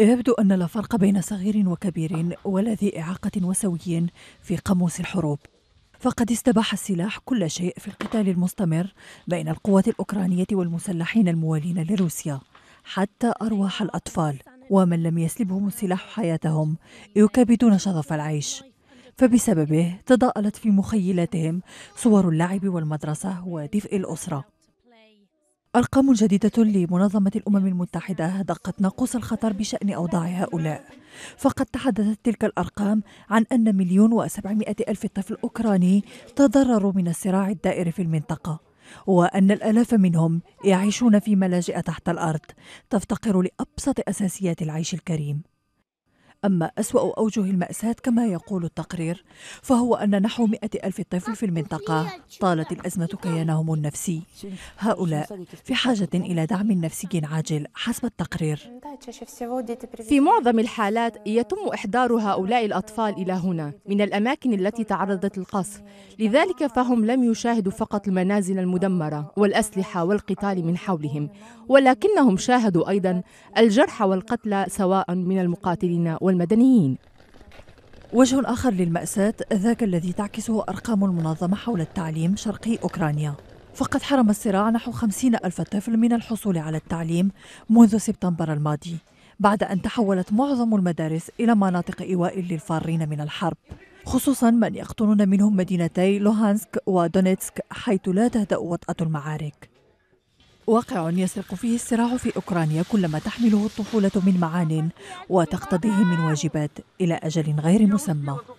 يبدو أن لا فرق بين صغير وكبير ولا ذي إعاقة وسوي في قاموس الحروب فقد استباح السلاح كل شيء في القتال المستمر بين القوات الأوكرانية والمسلحين الموالين لروسيا حتى أرواح الأطفال ومن لم يسلبهم السلاح حياتهم يكابدون شظف العيش فبسببه تضاءلت في مخيلاتهم صور اللعب والمدرسة ودفء الأسرة أرقام جديدة لمنظمة الأمم المتحدة دقت ناقوس الخطر بشأن أوضاع هؤلاء فقد تحدثت تلك الأرقام عن أن مليون وسبعمائة ألف طفل أوكراني تضرروا من الصراع الدائر في المنطقة وأن الآلاف منهم يعيشون في ملاجئ تحت الأرض تفتقر لأبسط أساسيات العيش الكريم أما أسوأ أوجه المأساة كما يقول التقرير فهو أن نحو مئة ألف طفل في المنطقة طالت الأزمة كيانهم النفسي هؤلاء في حاجة إلى دعم نفسي عاجل حسب التقرير في معظم الحالات يتم إحضار هؤلاء الأطفال إلى هنا من الأماكن التي تعرضت للقصف لذلك فهم لم يشاهدوا فقط المنازل المدمرة والأسلحة والقتال من حولهم ولكنهم شاهدوا أيضا الجرح والقتل سواء من المقاتلين والمدنيين وجه آخر للمأساة ذاك الذي تعكسه أرقام المنظمة حول التعليم شرقي أوكرانيا فقد حرم الصراع نحو خمسين ألف طفل من الحصول على التعليم منذ سبتمبر الماضي بعد أن تحولت معظم المدارس إلى مناطق إيواء للفارين من الحرب خصوصا من يقطنون منهم مدينتي لوهانسك ودونيتسك حيث لا تهدأ وطأة المعارك واقع يسرق فيه الصراع في أوكرانيا كل ما تحمله الطفولة من معان وتقتضيه من واجبات إلى أجل غير مسمى